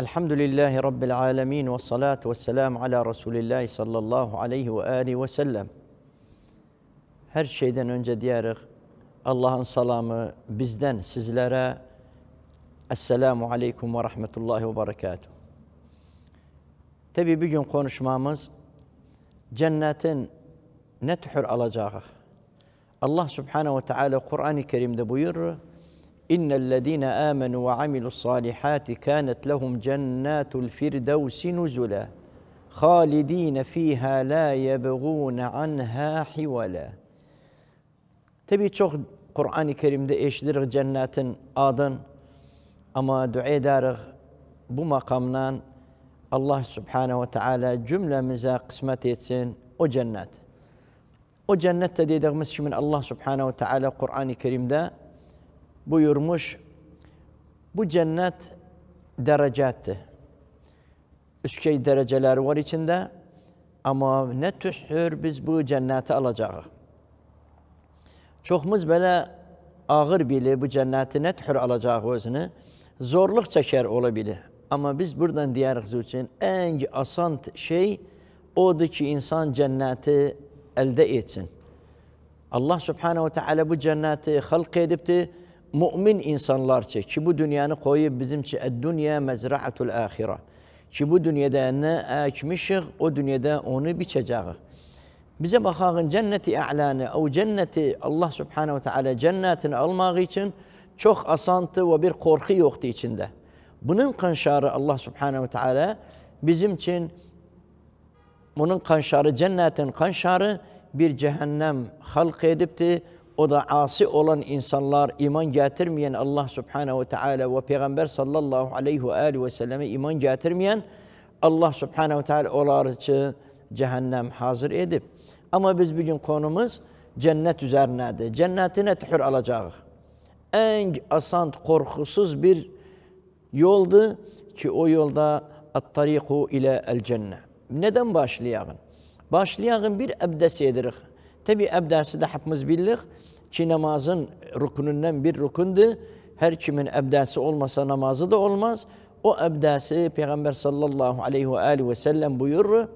الحمد لله رب العالمين والصلاة والسلام على Resulullah الله sallallahu aleyhi ve aleyhi ve sellem. Her şeyden önce diyerek Allah'ın salamı bizden sizlere Esselamu Aleyküm ve Rahmetullahi ve Berekatuhu. Tabi bugün konuşmamız cennetin ne tühür alacağı. Allah Subhanehu ve Teala Kur'an-ı Kerim'de buyurur إن الذين آمنوا وعملوا الصالحات كانت لهم جنات الفردوس نزلا خالدين فيها لا يبغون عنها حولا تبي تشوف قرآن الكريم ده إيش درغ جنات آدن أما دعي دارغ بمقامنان الله سبحانه وتعالى جملة مزا قسمتي تسين وجنات وجنات تديدغ مسش من الله سبحانه وتعالى قرآن الكريم ده buyurmuş. Bu cennet derecetti. Üçkey dereceler var içinde. Ama ne tühür biz bu cenneti alacağız. Çoxumuz belə ağır bilir bu cənnəti nə tür alacaq özünü. Zorluq çəkər ola bilir. Amma biz buradan deyirik üçün ən asan şey odur ki, insan cənnəti elde etsin. Allah Subhanahu Teala bu cənnəti xalq edibdi mümin için ki bu dünyanı koyup bizimçe dünya mezra'atul ahire. Ki bu dünyada ne ekmişik o dünyada onu biçeceğiz. Bize bakağın cenneti e'lanı, o cenneti Allah subhanehu ve teala cennetini almak için çok asantı ve bir korku yoktu içinde. Bunun kanşarı Allah subhanehu ve teala bizim için bunun kanşarı cennetin kanşarı bir cehennem halk edipti. O da asi olan insanlar, iman getirmeyen Allah Subhanahu ve Teala ve Peygamber sallallahu aleyhi ve aleyhi ve selleme iman getirmeyen Allah Subhanahu ve Teala onlar için cehennem hazır edip. Ama biz bugün konumuz cennet üzerinedir. Cennetine tühür alacağız. En asan, korkusuz bir yoldu ki o yolda at-tariku ile el cennet. Neden başlayalım? Başlayalım bir abdest edirik. Tabi əbdəsi hepimiz bildik ki, namazın rükününden bir rükündü. Her kimin əbdəsi olmasa namazı da olmaz. O əbdəsi Peygamber sallallahu aleyhi ve aleyhi ve sellem buyurur,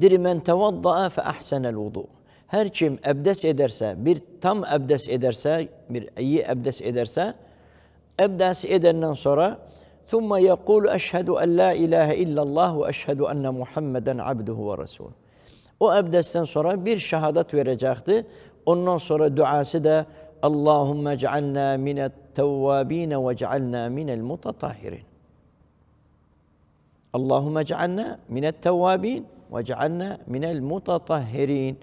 Diri, men tevadda'a fe ahsenel vudu. Her kim əbdəs ederse, bir tam əbdəs ederse, bir iyi əbdəs ederse, əbdəs edenden sonra, ثم يقول أشهد أن لا إله إلا الله وأشهد أن محمدا عبده وَرَسُولُ O abdestten sonra bir şehadat verecekti. Ondan sonra duası da Allahümme cealna minet tevvabine ve cealna minel mutatahirin. Allahümme cealna minet tevvabin ve cealna minel mutatahirin.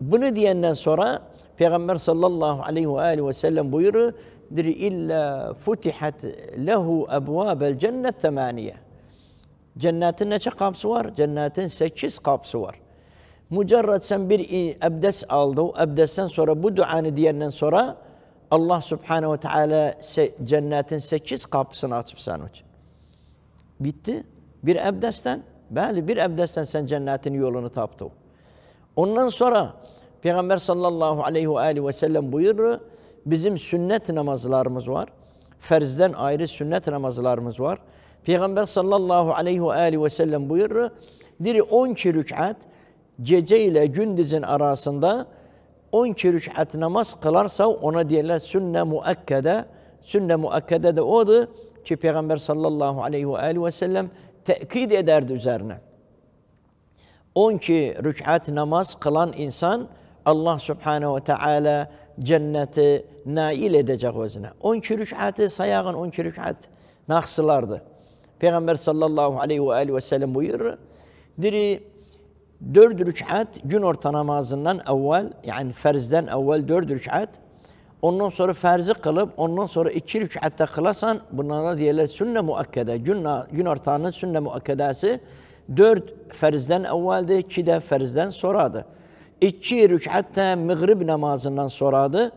Bunu diyenden sonra Peygamber sallallahu aleyhi ve aleyhi ve sellem buyurur illa futihat lehu ebvâbel cennet temaniye. Cennetin neçe kapsı var? Cennetin sekiz kapsı var. Mucarrat sen bir abdest aldı, O abdestten sonra bu duanı diyenden sonra Allah Subhanehu ve Teala cennetin sekiz kapısını açıp sana için. Bitti. Bir abdestten, belli bir abdestten sen cennetin yolunu taptın. Ondan sonra Peygamber sallallahu aleyhi ve aleyhi ve sellem buyurur, bizim sünnet namazlarımız var. Ferzden ayrı sünnet namazlarımız var. Peygamber sallallahu aleyhi ve aleyhi ve sellem buyurur, diri 12 rükat, gece ile gündüzün arasında 12 rük'at namaz kılarsa ona diyorlar sünne muakkede. Sünne muakkede de odur ki Peygamber sallallahu aleyhi ve aleyhi ve sellem tekit ederdi üzerine. 12 rük'at namaz kılan insan Allah subhanehu ve teala cenneti nail edecek özüne. 12 rük'atı sayağın 12 rük'at naksılardı. Peygamber sallallahu aleyhi ve ve sellem buyurur. Diri dört rükat gün orta namazından evvel yani farzdan evvel dört rükat ondan sonra farzı kılıp ondan sonra iki rükatte kılasan bunlara diyorlar sünne muakkede. Gün, gün ortağının sünne muakkedesi dört farzdan evveldi, iki de ferzden sonradı. İki rükatte mığrib namazından sonradı.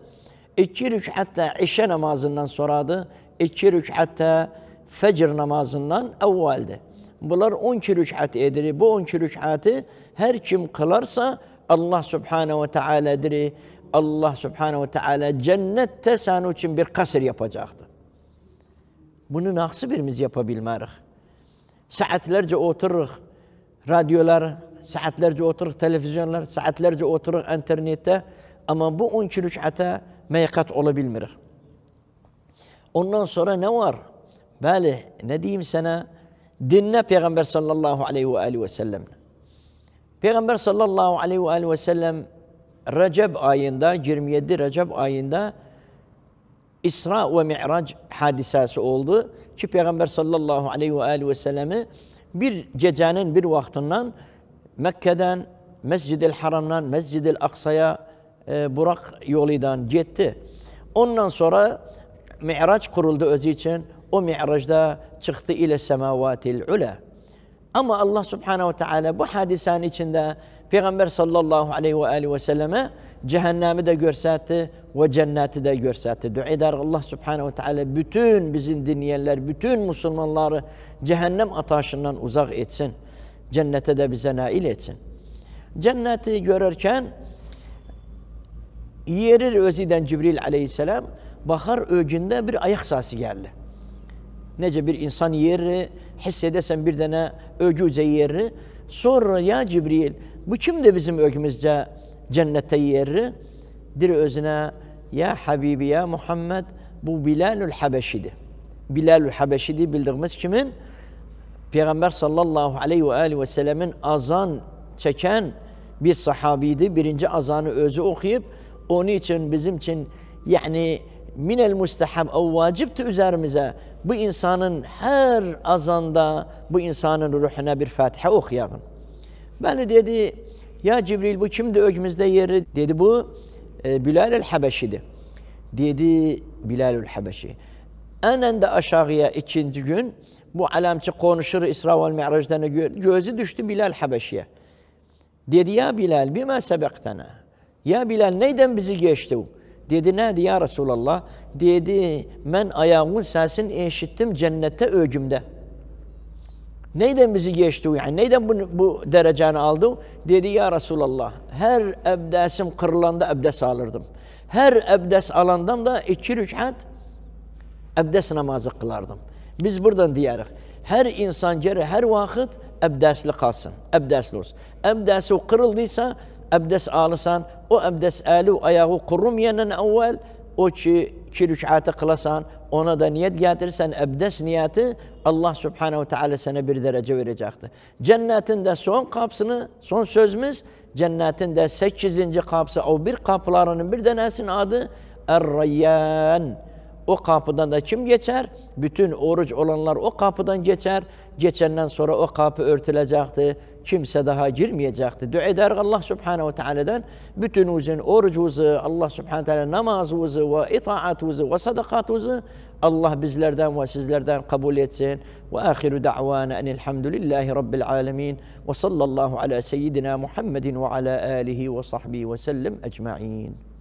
İki rükatte işe namazından sonradı. İki rükatte fecr namazından evvelde. Bunlar 12 rük'at edir. Bu 12 rük'atı her kim kılarsa Allah Subhanahu ve Teala'dır. Allah Subhanahu ve Teala cennette sana için bir kasır yapacaktır. Bunu nasıl birimiz yapabilmerik? Saatlerce otururuz. Radyolar, saatlerce oturur. Televizyonlar, saatlerce oturur. internette. Ama bu 12 rük'ata meykat olabilmirik. Ondan sonra ne var? Malih ne diyeyim sana? Dinle Peygamber sallallahu aleyhi ve aleyhi ve sellem. Peygamber sallallahu aleyhi ve aleyhi ve sellem Recep ayında 27 Recep ayında İsra ve Mi'rac hadisası oldu ki Peygamber sallallahu aleyhi ve aleyhi ve sellemi bir gecenin bir vaktinden Mekke'den Mescid-i Haram'dan Mescid-i Aksa'ya e, Burak yoluydan gitti. Ondan sonra Mi'raç kuruldu özü için. O mi'rajda çıktı ile semavatil ula. Ama Allah subhanehu ve teala bu hadisenin içinde Peygamber sallallahu aleyhi ve aleyhi ve selleme cehennemi de görsetti ve cenneti de görsetti. Dua eder Allah subhanehu ve teala bütün bizim dinleyenler, bütün Müslümanları cehennem ataşından uzak etsin. Cennete de bize nail etsin. Cenneti görürken yerir öziden Cibril aleyhisselam bakar öcünde bir ayak sası geldi. Nece bir insan yeri hissedesen bir dene öcüze yeri. Sonra ya Cibril bu kim de bizim ögümüzce cennette yeri? Dir özüne ya Habibi ya Muhammed bu Bilalül Habeşi'di. Bilalül Habeşi'di bildiğimiz kimin? Peygamber sallallahu aleyhi ve aleyhi ve sellemin azan çeken bir sahabiydi. Birinci azanı özü okuyup onun için bizim için yani minel mustahab o vacipti üzerimize bu insanın her azanda bu insanın ruhuna bir fatiha okuyalım. Beni dedi ya Cibril bu kimdi ökümüzde yeri dedi bu e, Bilal el Habeşi'di. Dedi Bilal el Habeşi. Enen de aşağıya ikinci gün bu alamçı konuşur İsra ve Mi'rac'dan gözü düştü Bilal Habeşi'ye. Dedi ya Bilal bima sebektena. Ya Bilal neyden bizi geçti? Dedi ne ya Resulallah? Dedi ben ayağımın sesini eşittim cennette öcümde. Neyden bizi geçti yani? Neyden bu, bu dereceni aldı? Dedi ya Resulallah her ebdesim kırılanda ebdes alırdım. Her ebdes alandan da iki rükat ebdes namazı kılardım. Biz buradan diyarız. her insan geri her vakit ebdesli kalsın. Ebdesli olsun. Ebdesi kırıldıysa əbdəs alısan, o əbdəs əli, ayağı qurumayandan əvvəl o ki, iki rükatı qılasan, ona da niyyət gətirsən, əbdəs niyyəti Allah subhanahu teala sənə bir dərəcə verəcəkdir. Cənnətin də son qapısını, son sözümüz, cənnətin də 8-ci qapısı, o bir qapılarının bir dənəsinin adı Ər-Rayyan. O kapıdan da kim geçer? Bütün oruç olanlar o kapıdan geçer. Geçenden sonra o kapı örtülecekti. Kimse daha girmeyecekti. Dua eder Allah Subhanahu Teala'dan bütün bütünüzün orucunuzu, Allah Subhanahu Teala namazınızı ve itaatunuzu ve sadakatunuzu Allah bizlerden ve sizlerden kabul etsin. Ve ahiru da'vana enilhamdülillahi rabbil alemin ve sallallahu ala seyyidina Muhammedin ve ala alihi ve sahbihi ve sellem ecma'in.